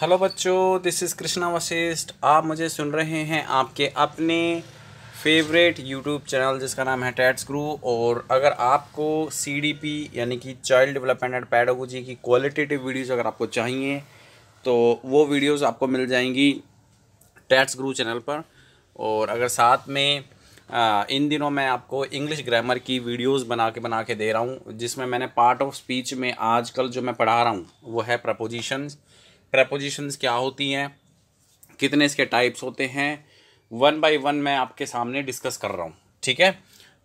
Hello बच्चों this is Krishna Vashishtha आप मुझे सुन रहे हैं आपके अपने फेवरेट यूट्यूब चैनल जिसका नाम है टैट्स ग्रू और अगर आपको सीडीपी यानी कि चाइल्ड डेवलपमेंट एंड पैडोगोजी की क्वालिटेटिव वीडियोस अगर आपको चाहिए तो वो वीडियोस आपको मिल जाएंगी टैट्स ग्रू चैनल पर और अगर साथ में आ, इन दिनों मैं आपको इंग्लिश ग्रामर की वीडियोस बना के बना के दे रहा हूँ जिसमें मैंने पार्ट ऑफ स्पीच में आजकल जो मैं पढ़ा रहा हूँ वो है प्रपोजिशंस प्रपोजिशंस क्या होती हैं कितने इसके टाइप्स होते हैं वन बाय वन मैं आपके सामने डिस्कस कर रहा हूँ ठीक है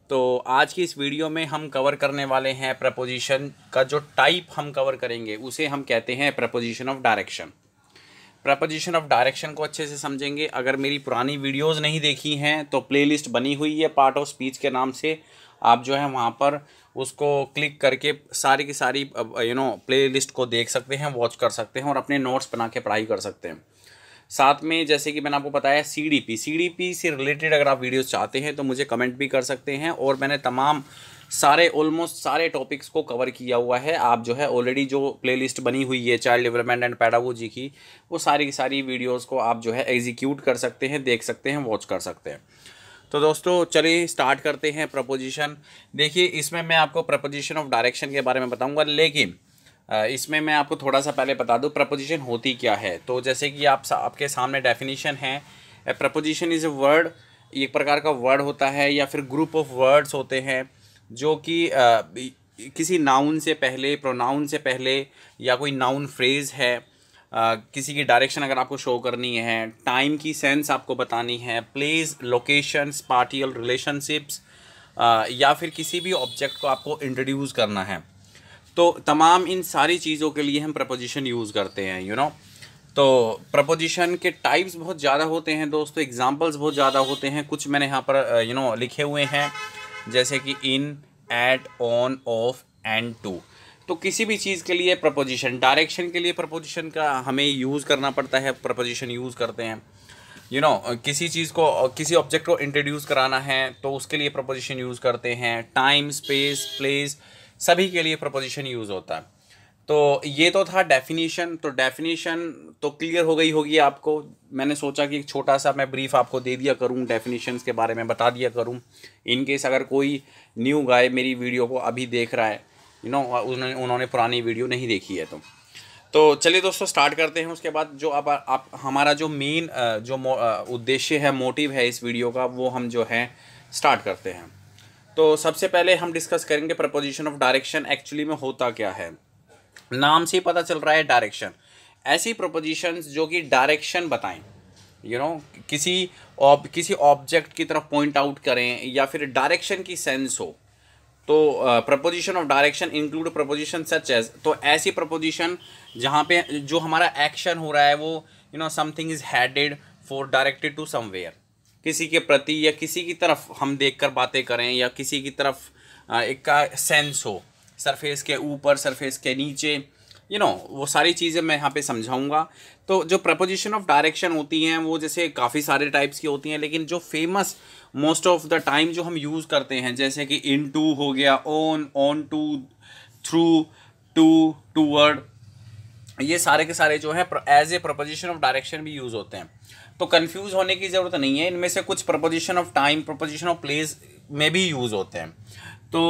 तो आज की इस वीडियो में हम कवर करने वाले हैं प्रपोजिशन का जो टाइप हम कवर करेंगे उसे हम कहते हैं preposition of direction preposition of direction को अच्छे से समझेंगे अगर मेरी पुरानी वीडियोज़ नहीं देखी हैं तो प्लेलिस्ट बनी हुई है पार्ट ऑफ स्पीच के नाम से आप जो है वहाँ पर उसको क्लिक करके सारी की सारी यू नो प्लेलिस्ट को देख सकते हैं वॉच कर सकते हैं और अपने नोट्स बना के पढ़ाई कर सकते हैं साथ में जैसे कि मैंने आपको बताया C D P C D P से रिलेटेड अगर आप वीडियोस चाहते हैं तो मुझे कमेंट भी कर सकते हैं और मैंने तमाम सारे ऑलमोस्ट सारे टॉपिक्स को कवर किया हुआ है आप जो है ऑलरेडी जो प्लेलिस्ट बनी हुई है चाइल्ड डेवलपमेंट एंड पैडागोजी की वो सारी की सारी वीडियोज़ को आप जो है एग्जीक्यूट कर सकते हैं देख सकते हैं वॉच कर सकते हैं तो दोस्तों चलिए स्टार्ट करते हैं प्रपोजिशन देखिए इसमें मैं आपको प्रपोजिशन ऑफ डायरेक्शन के बारे में बताऊंगा लेकिन इसमें मैं आपको थोड़ा सा पहले बता दूं प्रपोजिशन होती क्या है तो जैसे कि आप सा, आपके सामने डेफिनेशन है प्रपोजिशन इज़ ए वर्ड एक प्रकार का वर्ड होता है या फिर ग्रुप ऑफ वर्ड्स होते हैं जो कि किसी नाउन से पहले प्रोनाउन से पहले या कोई नाउन फ्रेज़ है Uh, किसी की डायरेक्शन अगर आपको शो करनी है टाइम की सेंस आपको बतानी है प्लेस लोकेशंस पार्टियल रिलेशनशिप्स या फिर किसी भी ऑब्जेक्ट को आपको इंट्रोड्यूस करना है तो तमाम इन सारी चीज़ों के लिए हम प्रपोजिशन यूज़ करते हैं यू you नो know? तो प्रपोजिशन के टाइप्स बहुत ज़्यादा होते हैं दोस्तों एग्जांपल्स बहुत ज़्यादा होते हैं कुछ मैंने यहाँ पर यू uh, नो know, लिखे हुए हैं जैसे कि in at on of and to तो किसी भी चीज़ के लिए प्रपोजिशन डायरेक्शन के लिए प्रपोजिशन का हमें यूज़ करना पड़ता है प्रपोजिशन यूज़ करते हैं यू you नो know, किसी चीज़ को किसी ऑब्जेक्ट को इंट्रोड्यूस कराना है तो उसके लिए प्रपोजिशन यूज़ करते हैं टाइम स्पेस प्लेस सभी के लिए प्रपोजिशन यूज़ होता है तो ये तो था डेफिनेशन तो डेफिनेशन तो क्लियर हो गई होगी आपको मैंने सोचा कि एक छोटा सा मैं ब्रीफ आपको दे दिया करूं डेफिनेशन के बारे में बता दिया करूं इन केस अगर कोई न्यू गाय मेरी वीडियो को अभी देख रहा है यू नो उन्होंने उन्होंने पुरानी वीडियो नहीं देखी है तो तो चलिए दोस्तों स्टार्ट करते हैं उसके बाद जो आप, आप हमारा जो मेन जो उद्देश्य है मोटिव है इस वीडियो का वो हम जो है स्टार्ट करते हैं तो सबसे पहले हम डिस्कस करेंगे प्रपोजिशन ऑफ डायरेक्शन एक्चुअली में होता क्या है नाम से ही पता चल रहा है डायरेक्शन ऐसी प्रपोजिशन जो कि डायरेक्शन बताएं यू you नो know, किसी ऑब किसी ऑब्जेक्ट की तरफ पॉइंट आउट करें या फिर डायरेक्शन की सेंस हो तो preposition of direction include preposition such as तो ऐसी प्रपोजिशन जहाँ पे जो हमारा एक्शन हो रहा है वो you know something is headed for directed to somewhere किसी के प्रति या किसी की तरफ हम देख कर बातें करें या किसी की तरफ एक का सेंस हो सरफेस के ऊपर सरफेस के नीचे यू नो वो सारी चीज़ें मैं यहाँ पे समझाऊंगा तो जो प्रपोजिशन ऑफ डायरेक्शन होती हैं वो जैसे काफ़ी सारे टाइप्स की होती हैं लेकिन जो famous most of the time जो हम यूज़ करते हैं जैसे कि इन टू हो गया on on to through to to word ये सारे के सारे जो हैं as a preposition of direction भी यूज़ होते हैं तो कन्फ्यूज़ होने की ज़रूरत नहीं है इनमें से कुछ preposition of time preposition of place में भी यूज़ होते हैं तो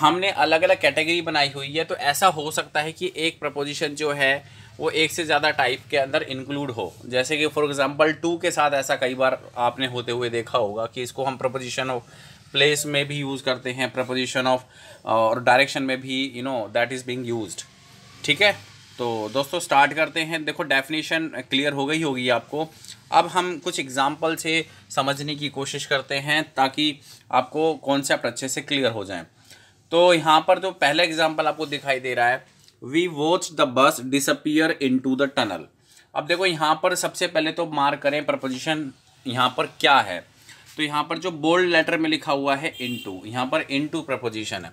हमने अलग अलग कैटेगरी बनाई हुई है तो ऐसा हो सकता है कि एक प्रपोजिशन जो है वो एक से ज़्यादा टाइप के अंदर इंक्लूड हो जैसे कि फॉर एग्जांपल टू के साथ ऐसा कई बार आपने होते हुए देखा होगा कि इसको हम प्रपोजिशन ऑफ प्लेस में भी यूज़ करते हैं प्रपोजिशन ऑफ और डायरेक्शन में भी you know that is being use ठीक है तो दोस्तों स्टार्ट करते हैं देखो डेफिनेशन क्लियर हो गई होगी आपको अब हम कुछ एग्ज़ाम्पल से समझने की कोशिश करते हैं ताकि आपको कॉन्सेप्ट अच्छे से क्लियर हो जाए तो यहाँ पर जो पहला एग्ज़ाम्पल आपको दिखाई दे रहा है we watch the bus disappear into the tunnel अब देखो यहाँ पर सबसे पहले तो मार्क करें प्रपोजिशन यहाँ पर क्या है तो यहाँ पर जो बोल्ड लेटर में लिखा हुआ है इन टू यहाँ पर इन टू प्रपोजिशन है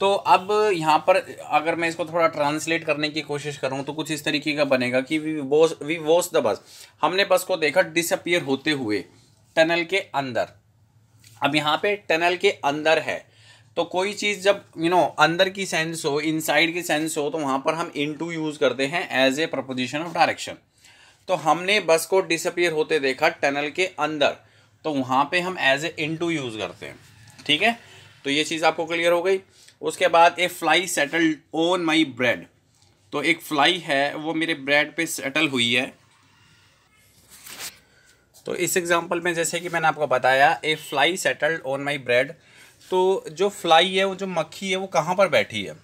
तो अब यहाँ पर अगर मैं इसको थोड़ा ट्रांसलेट करने की कोशिश करूँ तो कुछ इस तरीके का बनेगा कि we watch we watch the bus हमने बस को देखा डिसअपियर होते हुए टनल के अंदर अब यहाँ पे टनल के अंदर है तो कोई चीज़ जब यू नो अंदर की सेंस हो इनसाइड की सेंस हो तो वहाँ पर हम इन टू यूज़ करते हैं as a preposition of direction तो हमने बस को डिसअपियर होते देखा टनल के अंदर तो वहाँ पे हम as a into use करते हैं ठीक है तो ये चीज़ आपको क्लियर हो गई उसके बाद a fly settled on my bread तो एक फ्लाई है वो मेरे ब्रेड पे सेटल हुई है तो इस एग्ज़ाम्पल में जैसे कि मैंने आपको बताया a fly settled on my bread तो जो फ्लाई है वो जो मक्खी है वो कहाँ पर बैठी है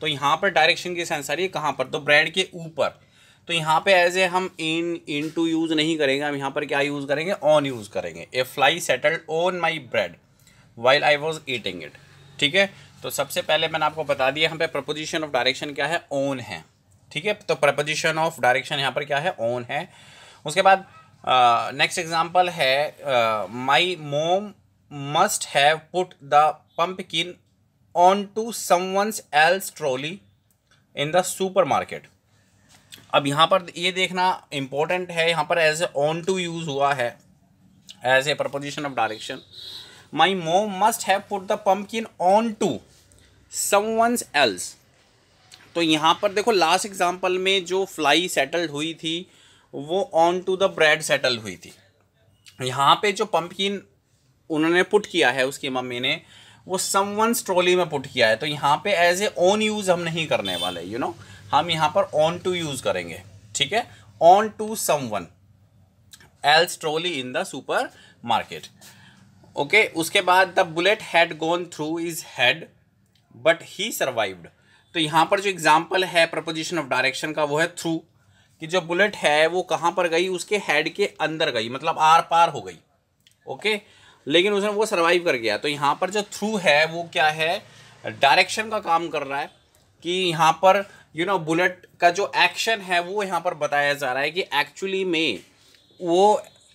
तो यहाँ पर डायरेक्शन की सेंसर ये कहाँ पर तो ब्रेड के ऊपर तो यहाँ पे एज ए हम इन इन टू यूज़ नहीं करेंगे हम यहाँ पर क्या यूज़ करेंगे ऑन यूज़ करेंगे a fly settled on my bread while I was eating it ठीक है तो सबसे पहले मैंने आपको बता दिया यहाँ पे प्रपोजिशन ऑफ डायरेक्शन क्या है ओन है ठीक है तो प्रपोजिशन ऑफ डायरेक्शन यहाँ पर क्या है ओन है उसके बाद नेक्स्ट uh, एग्जाम्पल है my mom must have put the kid on to someone's else trolley in the supermarket अब यहाँ पर ये देखना इम्पोर्टेंट है यहाँ पर as a on to use हुआ है as a preposition of direction my mom must have put the kid on to someone's else तो यहाँ पर देखो लास्ट एग्जाम्पल में जो फ्लाई सेटल्ड हुई थी वो on to the bread settle हुई थी यहाँ पे जो पंपकिन उन्होंने पुट किया है उसकी मम्मी ने वो समवंस ट्रॉली में पुट किया है तो यहाँ पे एज ए ऑन यूज़ हम नहीं करने वाले यू you नो know? हम यहाँ पर ऑन टू यूज़ करेंगे ठीक है on to someone else trolley in the supermarket okay उसके बाद the bullet had gone through his head but he survived तो यहाँ पर जो एग्जाम्पल है प्रपोजिशन ऑफ डायरेक्शन का वो है थ्रू कि जो बुलेट है वो कहाँ पर गई उसके हेड के अंदर गई मतलब आर पार हो गई ओके लेकिन उसने वो सर्वाइव कर गया तो यहाँ पर जो थ्रू है वो क्या है डायरेक्शन का काम कर रहा है कि यहाँ पर यू नो बुलेट का जो एक्शन है वो यहाँ पर बताया जा रहा है कि एक्चुअली में वो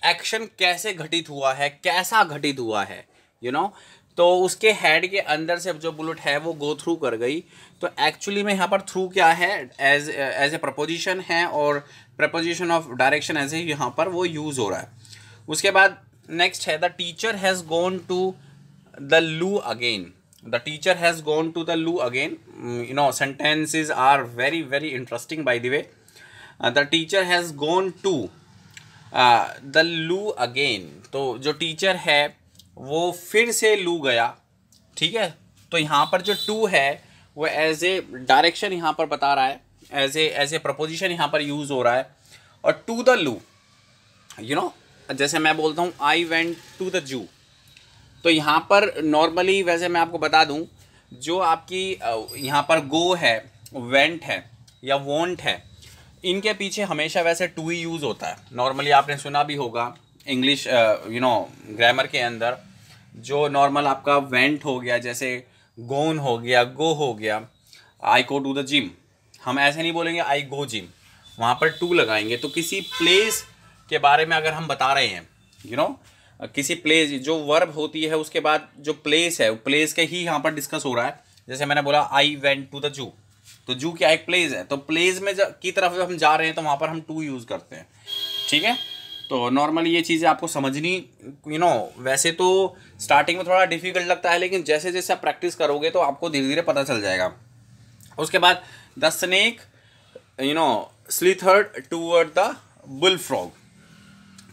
एक्शन कैसे घटित हुआ है कैसा घटित हुआ है यू you नो know? तो उसके हेड के अंदर से जो बुलेट है वो गो थ्रू कर गई तो एक्चुअली में यहाँ पर थ्रू क्या है एज एज ए प्रपोजिशन है और preposition of direction as a यहाँ पर वो यूज़ हो रहा है उसके बाद नेक्स्ट है the teacher has gone to the loo again the teacher has gone to the loo again you know sentences are very very interesting by the way the teacher has gone to the loo again तो जो teacher है वो फिर से लू गया ठीक है तो यहाँ पर जो टू है वो एज ए डायरेक्शन यहाँ पर बता रहा है as a as a preposition यहाँ पर यूज़ हो रहा है और to the loo you know जैसे मैं बोलता हूँ I went to the zoo तो यहाँ पर नॉर्मली वैसे मैं आपको बता दूँ जो आपकी यहाँ पर गो है वेंट है या वॉन्ट है इनके पीछे हमेशा वैसे टू ही यूज़ होता है नॉर्मली आपने सुना भी होगा इंग्लिश यू नो ग्रामर के अंदर जो नॉर्मल आपका वेंट हो गया जैसे गोन हो गया गो हो गया I go to the gym हम ऐसे नहीं बोलेंगे आई गो जिम वहाँ पर टू लगाएंगे तो किसी प्लेस के बारे में अगर हम बता रहे हैं यू you नो know, किसी प्लेस जो वर्ब होती है उसके बाद जो प्लेस है प्लेस के ही यहाँ पर डिस्कस हो रहा है जैसे मैंने बोला I went to the zoo तो जू क्या एक प्लेस है तो प्लेस में की तरफ जब हम जा रहे हैं तो वहाँ पर हम टू यूज़ करते हैं ठीक है तो नॉर्मली ये चीज़ें आपको समझनी यू नो वैसे तो स्टार्टिंग में थोड़ा डिफिकल्ट लगता है लेकिन जैसे जैसे आप प्रैक्टिस करोगे तो आपको धीरे धीरे पता चल जाएगा उसके बाद the snake you know slithered toward the bullfrog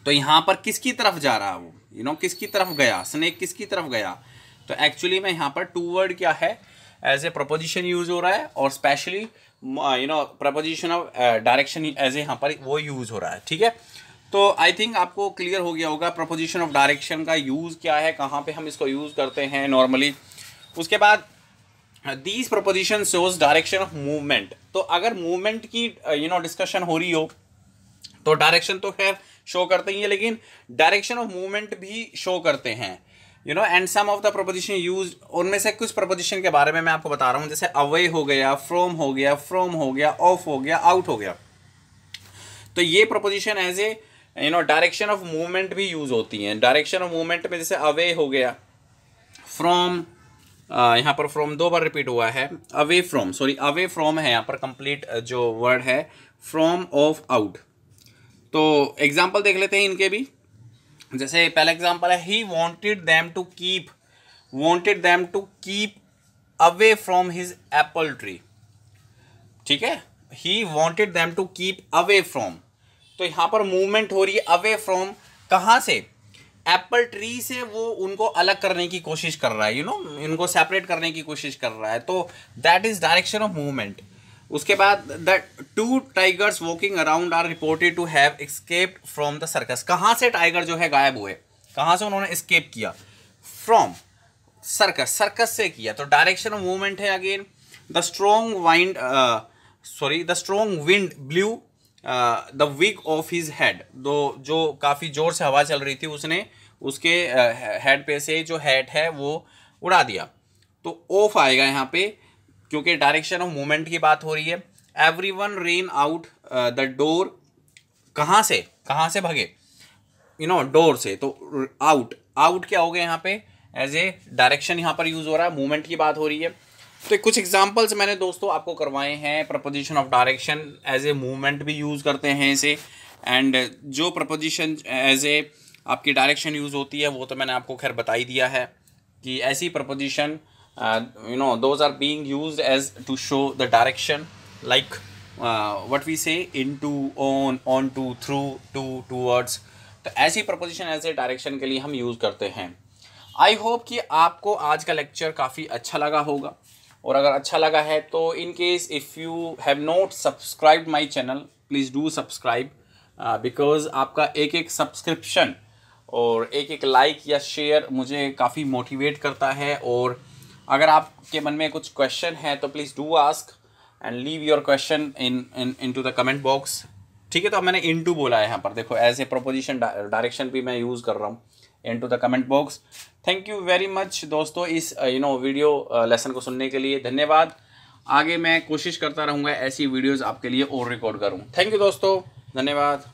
तो यहाँ पर किसकी तरफ जा रहा है वो यू नो किसकी तरफ गया स्नेक किसकी तरफ गया तो एक्चुअली में यहाँ पर टू वर्ड क्या है एज ए प्रपोजिशन यूज हो रहा है और specially you know preposition of direction as a यहाँ पर वो यूज हो रहा है ठीक है तो आई थिंक आपको क्लियर हो गया होगा प्रपोजिशन ऑफ डायरेक्शन का यूज़ क्या है कहाँ पे हम इसको यूज़ करते हैं नॉर्मली उसके बाद these preposition shows direction of movement तो अगर मूवमेंट की यू नो डिस्कशन हो रही हो तो डायरेक्शन तो खैर शो करते ही है लेकिन डायरेक्शन ऑफ मूवमेंट भी शो करते हैं you know and some of the preposition use उनमें से कुछ प्रपोजिशन के बारे में मैं आपको बता रहा हूँ जैसे अवे हो गया फ्रोम हो गया फ्रोम हो गया ऑफ हो गया आउट हो गया तो ये preposition as a you know direction of movement भी यूज़ होती हैं डायरेक्शन ऑफ मूवमेंट में जैसे अवे हो गया फ्रॉम uh, यहाँ पर फ्रॉम दो बार रिपीट हुआ है away from sorry away from है यहाँ पर कंप्लीट uh, जो वर्ड है फ्रॉम ऑफ आउट तो एग्जाम्पल देख लेते हैं इनके भी जैसे पहला एग्जाम्पल है he wanted them to keep wanted them to keep away from his apple tree ठीक है he wanted them to keep away from तो यहाँ पर मूवमेंट हो रही है अवे फ्रॉम कहाँ से एप्पल ट्री से वो उनको अलग करने की कोशिश कर रहा है यू you नो know? इनको सेपरेट करने की कोशिश कर रहा है तो that is direction of movement उसके बाद the two tigers walking around are reported to have escaped from the circus कहाँ से टाइगर जो है गायब हुए कहाँ से उन्होंने एस्केप किया फ्रॉम सर्कस सर्कस से किया तो डायरेक्शन ऑफ मूवमेंट है again the strong wind sorry the strong wind blew the wig off his head दो जो काफ़ी ज़ोर से हवा चल रही थी उसने उसके हेड पे से जो हेड है वो उड़ा दिया तो ऑफ आएगा यहाँ पे क्योंकि डायरेक्शन ऑफ मूवमेंट की बात हो रही है everyone ran out the door कहाँ से कहाँ से भगे यू नो डोर से तो आउट आउट क्या हो गया यहाँ पे एज ए डायरेक्शन यहाँ पर यूज़ हो रहा है मूवमेंट की बात हो रही है तो कुछ एग्जांपल्स मैंने दोस्तों आपको करवाए हैं preposition of direction as a movement भी यूज़ करते हैं इसे एंड जो प्रपोजिशन एज ए आपकी डायरेक्शन यूज़ होती है वो तो मैंने आपको खैर बता ही दिया है कि ऐसी preposition you know those are being used as to show the direction like what we say into on on to through to towards तो ऐसी प्रपोजिशन ऐसे डायरेक्शन के लिए हम यूज़ करते हैं आई होप कि आपको आज का लेक्चर काफ़ी अच्छा लगा होगा और अगर अच्छा लगा है तो in case if you have not subscribe my channel please do subscribe because आपका एक एक सब्सक्रिप्शन और एक एक लाइक या शेयर मुझे काफ़ी मोटिवेट करता है और अगर आपके मन में कुछ क्वेश्चन है तो please do ask and leave your question in in into the comment box ठीक है तो अब मैंने इन टू बोला है यहाँ पर देखो एज ए प्रोपोजिशन डायरेक्शन भी मैं यूज़ कर रहा हूँ into the comment box thank you very much दोस्तों इस यू नो वीडियो लेसन को सुनने के लिए धन्यवाद आगे मैं कोशिश करता रहूँगा ऐसी वीडियोज़ आपके लिए और रिकॉर्ड करूँ थैंक यू दोस्तों धन्यवाद